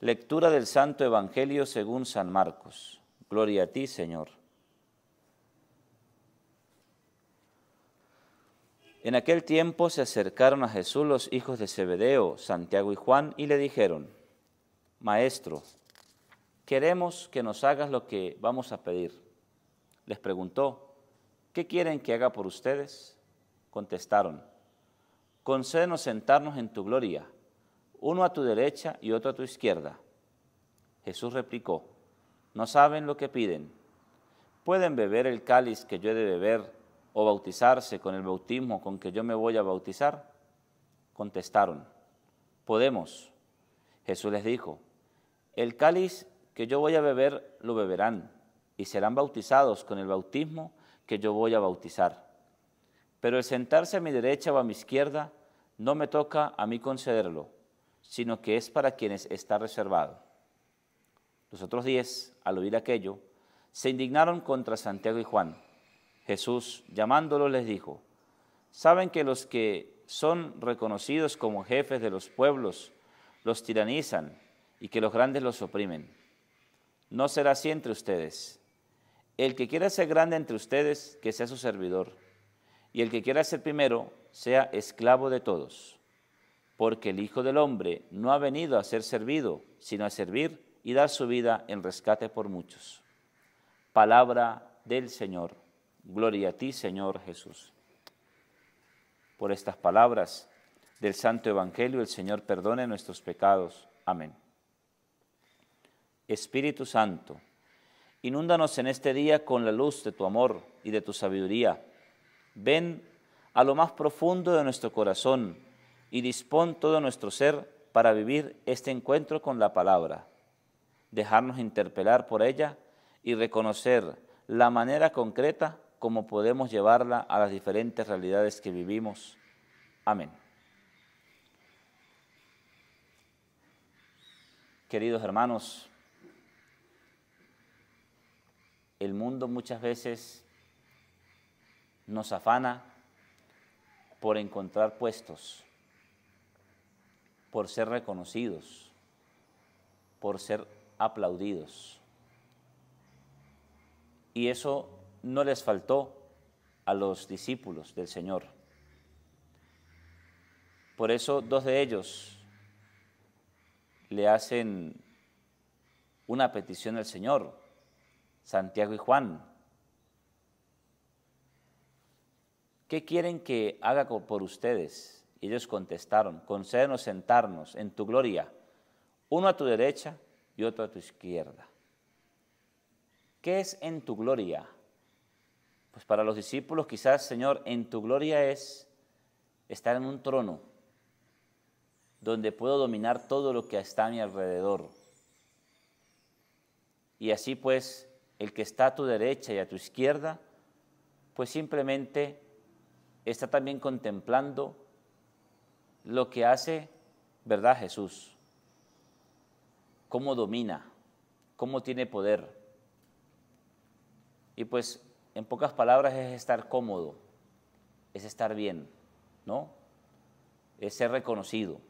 Lectura del Santo Evangelio según San Marcos. Gloria a ti, Señor. En aquel tiempo se acercaron a Jesús los hijos de Zebedeo, Santiago y Juan, y le dijeron, Maestro, queremos que nos hagas lo que vamos a pedir. Les preguntó, ¿qué quieren que haga por ustedes? Contestaron, concédenos sentarnos en tu gloria uno a tu derecha y otro a tu izquierda. Jesús replicó, no saben lo que piden. ¿Pueden beber el cáliz que yo he de beber o bautizarse con el bautismo con que yo me voy a bautizar? Contestaron, podemos. Jesús les dijo, el cáliz que yo voy a beber lo beberán y serán bautizados con el bautismo que yo voy a bautizar. Pero el sentarse a mi derecha o a mi izquierda no me toca a mí concederlo sino que es para quienes está reservado. Los otros diez, al oír aquello, se indignaron contra Santiago y Juan. Jesús, llamándolos, les dijo, ¿saben que los que son reconocidos como jefes de los pueblos los tiranizan y que los grandes los oprimen? No será así entre ustedes. El que quiera ser grande entre ustedes, que sea su servidor. Y el que quiera ser primero, sea esclavo de todos porque el Hijo del Hombre no ha venido a ser servido, sino a servir y dar su vida en rescate por muchos. Palabra del Señor. Gloria a ti, Señor Jesús. Por estas palabras del Santo Evangelio, el Señor perdone nuestros pecados. Amén. Espíritu Santo, inúndanos en este día con la luz de tu amor y de tu sabiduría. Ven a lo más profundo de nuestro corazón y dispón todo nuestro ser para vivir este encuentro con la palabra, dejarnos interpelar por ella y reconocer la manera concreta como podemos llevarla a las diferentes realidades que vivimos. Amén. Queridos hermanos, el mundo muchas veces nos afana por encontrar puestos por ser reconocidos, por ser aplaudidos. Y eso no les faltó a los discípulos del Señor. Por eso dos de ellos le hacen una petición al Señor, Santiago y Juan. ¿Qué quieren que haga por ustedes? Y ellos contestaron, concédenos sentarnos en tu gloria, uno a tu derecha y otro a tu izquierda. ¿Qué es en tu gloria? Pues para los discípulos quizás, Señor, en tu gloria es estar en un trono donde puedo dominar todo lo que está a mi alrededor. Y así pues, el que está a tu derecha y a tu izquierda, pues simplemente está también contemplando lo que hace, ¿verdad? Jesús. Cómo domina, cómo tiene poder. Y pues, en pocas palabras, es estar cómodo, es estar bien, ¿no? Es ser reconocido,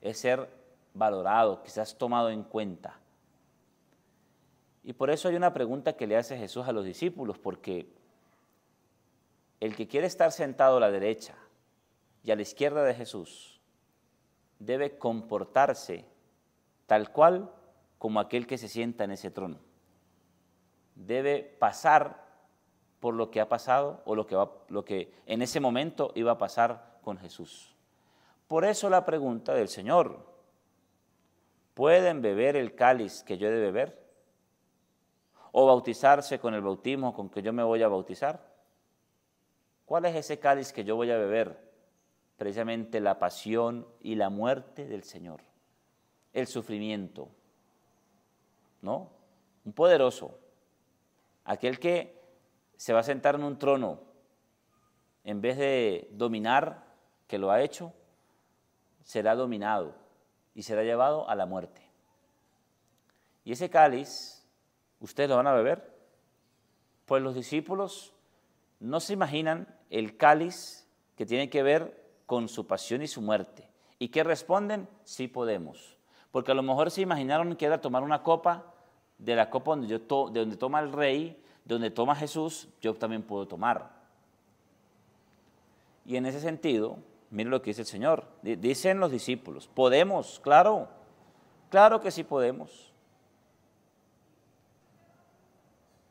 es ser valorado, quizás tomado en cuenta. Y por eso hay una pregunta que le hace Jesús a los discípulos, porque el que quiere estar sentado a la derecha y a la izquierda de Jesús debe comportarse tal cual como aquel que se sienta en ese trono. Debe pasar por lo que ha pasado o lo que, va, en ese momento iba a pasar con Jesús. Por eso la pregunta del Señor, ¿pueden beber el cáliz que yo he de beber? ¿O bautizarse con el bautismo con que yo me voy a bautizar? ¿Cuál es ese cáliz que yo voy a beber? precisamente la pasión y la muerte del Señor, el sufrimiento, ¿no? Un poderoso, aquel que se va a sentar en un trono, en vez de dominar, que lo ha hecho, será dominado y será llevado a la muerte. Y ese cáliz, ¿ustedes lo van a beber? Pues los discípulos no se imaginan el cáliz que tiene que ver con su pasión y su muerte. ¿Y qué responden? Sí podemos. Porque a lo mejor se imaginaron que era tomar una copa de la copa donde yo de donde toma el rey, de donde toma Jesús, yo también puedo tomar. Y en ese sentido, mire lo que dice el Señor. Dicen los discípulos, podemos, claro, claro que sí podemos.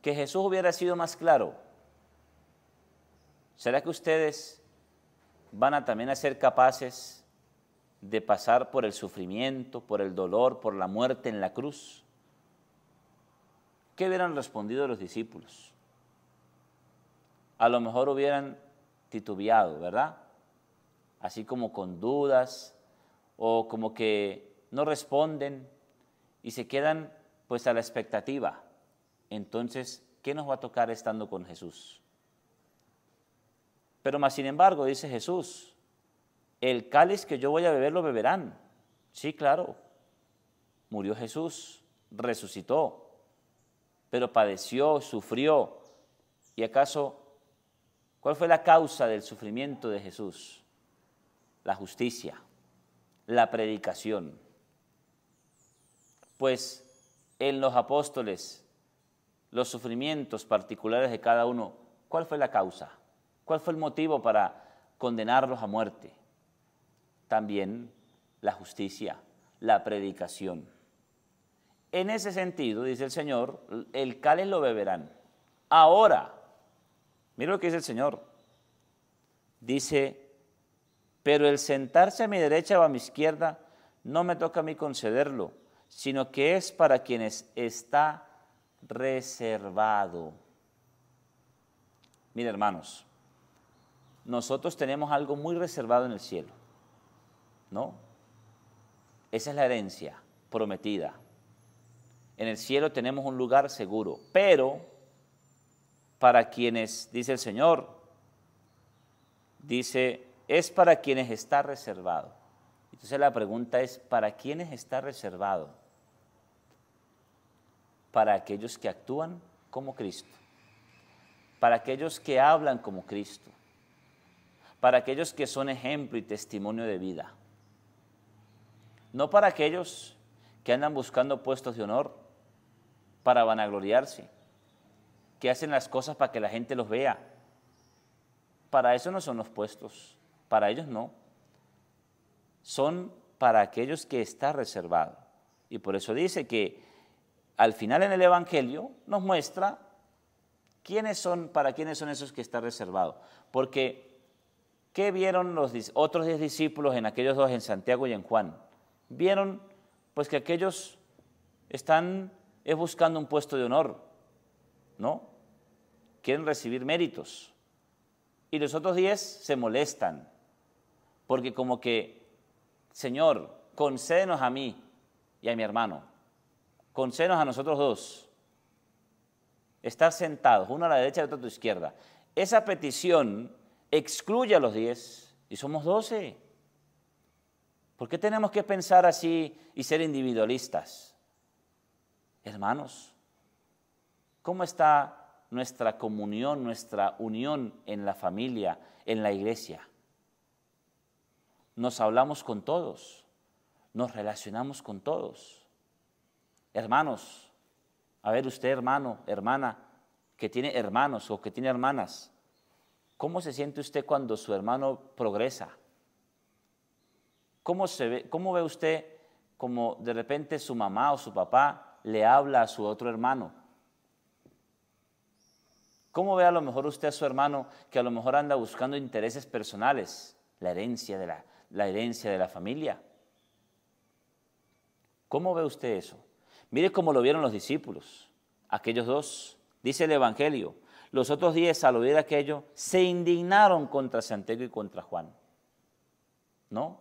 Que Jesús hubiera sido más claro. ¿Será que ustedes van a también a ser capaces de pasar por el sufrimiento, por el dolor, por la muerte en la cruz. ¿Qué hubieran respondido los discípulos? A lo mejor hubieran titubeado, ¿verdad? Así como con dudas o como que no responden y se quedan pues a la expectativa. Entonces, ¿qué nos va a tocar estando con Jesús? Pero más sin embargo, dice Jesús, el cáliz que yo voy a beber lo beberán. Sí, claro. Murió Jesús, resucitó, pero padeció, sufrió. ¿Y acaso cuál fue la causa del sufrimiento de Jesús? La justicia, la predicación. Pues en los apóstoles, los sufrimientos particulares de cada uno, ¿cuál fue la causa? ¿Cuál fue el motivo para condenarlos a muerte? También la justicia, la predicación. En ese sentido, dice el Señor, el cáliz lo beberán. Ahora, mira lo que dice el Señor. Dice, pero el sentarse a mi derecha o a mi izquierda no me toca a mí concederlo, sino que es para quienes está reservado. Mira, hermanos, nosotros tenemos algo muy reservado en el cielo, ¿no? Esa es la herencia prometida. En el cielo tenemos un lugar seguro, pero para quienes, dice el Señor, dice, es para quienes está reservado. Entonces la pregunta es, ¿para quiénes está reservado? Para aquellos que actúan como Cristo, para aquellos que hablan como Cristo, para aquellos que son ejemplo y testimonio de vida. No para aquellos que andan buscando puestos de honor, para vanagloriarse, que hacen las cosas para que la gente los vea. Para eso no son los puestos, para ellos no. Son para aquellos que está reservado. Y por eso dice que al final en el Evangelio nos muestra quiénes son, para quiénes son esos que está reservado. Porque ¿Qué vieron los otros diez discípulos en aquellos dos, en Santiago y en Juan? Vieron pues que aquellos están es buscando un puesto de honor, ¿no? Quieren recibir méritos. Y los otros diez se molestan, porque como que, Señor, concédenos a mí y a mi hermano, concédenos a nosotros dos, estar sentados, uno a la derecha y otro a tu izquierda. Esa petición excluye a los 10 y somos 12. ¿Por qué tenemos que pensar así y ser individualistas? Hermanos, ¿cómo está nuestra comunión, nuestra unión en la familia, en la iglesia? Nos hablamos con todos, nos relacionamos con todos. Hermanos, a ver usted hermano, hermana, que tiene hermanos o que tiene hermanas, ¿Cómo se siente usted cuando su hermano progresa? ¿Cómo, se ve, ¿Cómo ve usted como de repente su mamá o su papá le habla a su otro hermano? ¿Cómo ve a lo mejor usted a su hermano que a lo mejor anda buscando intereses personales? La herencia de la, la herencia de la familia. ¿Cómo ve usted eso? Mire cómo lo vieron los discípulos, aquellos dos. Dice el Evangelio, los otros diez, al oír aquello, se indignaron contra Santiago y contra Juan. ¿No?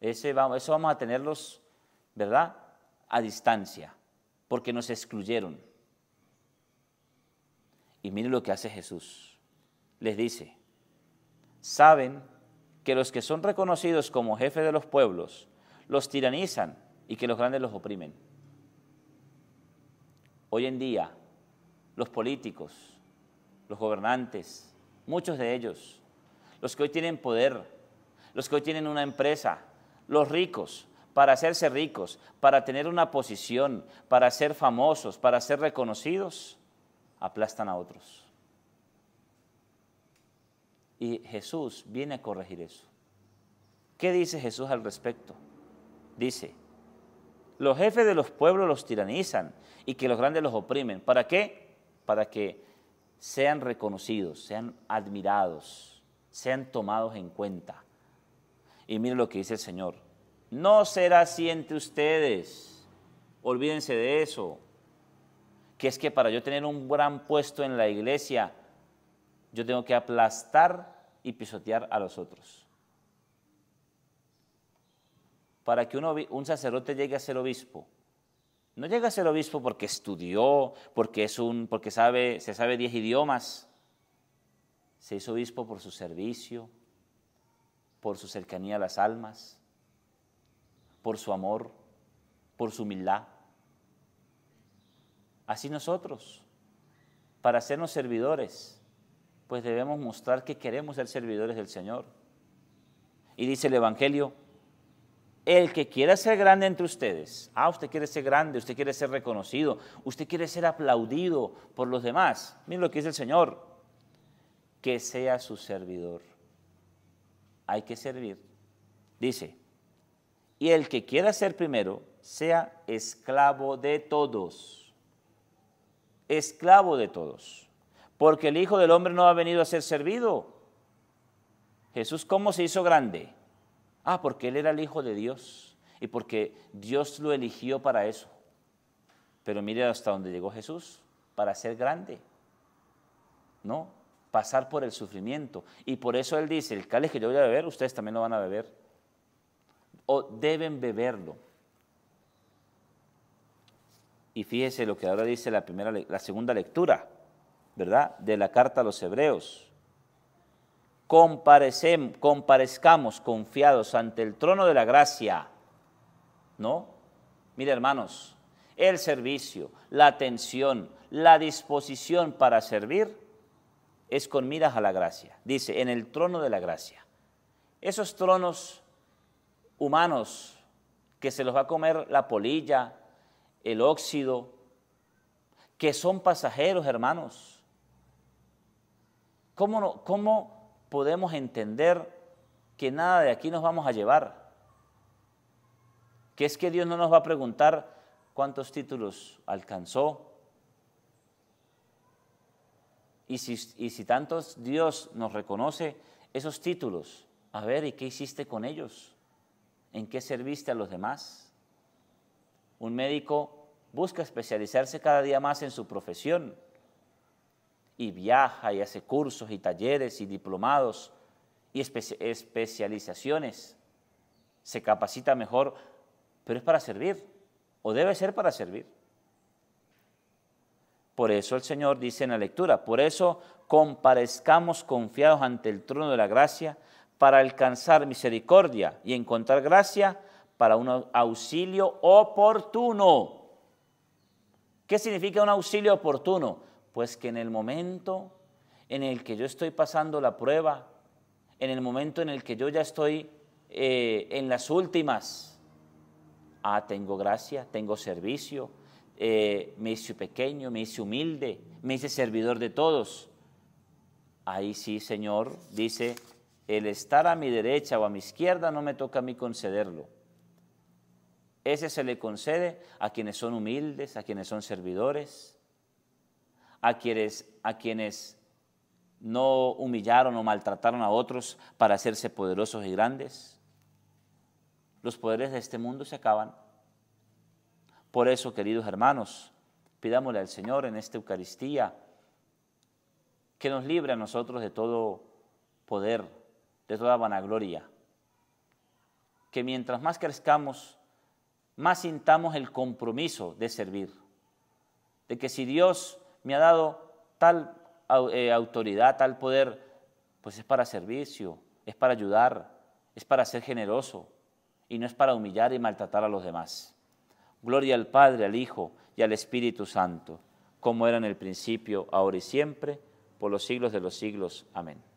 eso vamos a tenerlos, ¿verdad? A distancia, porque nos excluyeron. Y miren lo que hace Jesús. Les dice, saben que los que son reconocidos como jefes de los pueblos los tiranizan y que los grandes los oprimen. Hoy en día, los políticos, los gobernantes, muchos de ellos, los que hoy tienen poder, los que hoy tienen una empresa, los ricos, para hacerse ricos, para tener una posición, para ser famosos, para ser reconocidos, aplastan a otros. Y Jesús viene a corregir eso. ¿Qué dice Jesús al respecto? Dice, los jefes de los pueblos los tiranizan y que los grandes los oprimen. ¿Para qué? Para que sean reconocidos, sean admirados, sean tomados en cuenta. Y miren lo que dice el Señor. No será así entre ustedes. Olvídense de eso. Que es que para yo tener un gran puesto en la iglesia, yo tengo que aplastar y pisotear a los otros. Para que un sacerdote llegue a ser obispo, no llega a ser obispo porque estudió, porque, es un, porque sabe, se sabe diez idiomas. Se hizo obispo por su servicio, por su cercanía a las almas, por su amor, por su humildad. Así nosotros, para sernos servidores, pues debemos mostrar que queremos ser servidores del Señor. Y dice el Evangelio, el que quiera ser grande entre ustedes, ah, usted quiere ser grande, usted quiere ser reconocido, usted quiere ser aplaudido por los demás. Miren lo que dice el Señor, que sea su servidor. Hay que servir. Dice, y el que quiera ser primero, sea esclavo de todos. Esclavo de todos. Porque el Hijo del Hombre no ha venido a ser servido. Jesús, ¿cómo se hizo grande? Ah, porque él era el Hijo de Dios y porque Dios lo eligió para eso. Pero mire hasta dónde llegó Jesús, para ser grande, ¿no? Pasar por el sufrimiento. Y por eso él dice, el cáliz que yo voy a beber, ustedes también lo van a beber. O deben beberlo. Y fíjese lo que ahora dice la, primera, la segunda lectura, ¿verdad? De la carta a los hebreos comparezcamos confiados ante el trono de la gracia. ¿No? Mire, hermanos, el servicio, la atención, la disposición para servir es con miras a la gracia. Dice, en el trono de la gracia. Esos tronos humanos que se los va a comer la polilla, el óxido, que son pasajeros, hermanos. ¿Cómo, no, cómo podemos entender que nada de aquí nos vamos a llevar. Que es que Dios no nos va a preguntar cuántos títulos alcanzó. Y si, y tantos Dios nos reconoce esos títulos, a ver, ¿y qué hiciste con ellos? ¿En qué serviste a los demás? Un médico busca especializarse cada día más en su profesión y viaja y hace cursos y talleres y diplomados y especializaciones. Se capacita mejor, pero es para servir, o debe ser para servir. Por eso el Señor dice en la lectura, por eso comparezcamos confiados ante el trono de la gracia para alcanzar misericordia y encontrar gracia para un auxilio oportuno. ¿Qué significa un auxilio oportuno? Pues que en el momento en el que yo estoy pasando la prueba, en el momento en el que yo ya estoy eh, en las últimas, ah, tengo gracia, tengo servicio, eh, me hice pequeño, me hice humilde, me hice servidor de todos. Ahí sí, Señor, dice, el estar a mi derecha o a mi izquierda no me toca a mí concederlo. Ese se le concede a quienes son humildes, a quienes son servidores, a quienes, a quienes no humillaron o maltrataron a otros para hacerse poderosos y grandes. Los poderes de este mundo se acaban. Por eso, queridos hermanos, pidámosle al Señor en esta Eucaristía que nos libre a nosotros de todo poder, de toda vanagloria. Que mientras más crezcamos, más sintamos el compromiso de servir. De que si Dios me ha dado tal eh, autoridad, tal poder, pues es para servicio, es para ayudar, es para ser generoso y no es para humillar y maltratar a los demás. Gloria al Padre, al Hijo y al Espíritu Santo, como era en el principio, ahora y siempre, por los siglos de los siglos. Amén.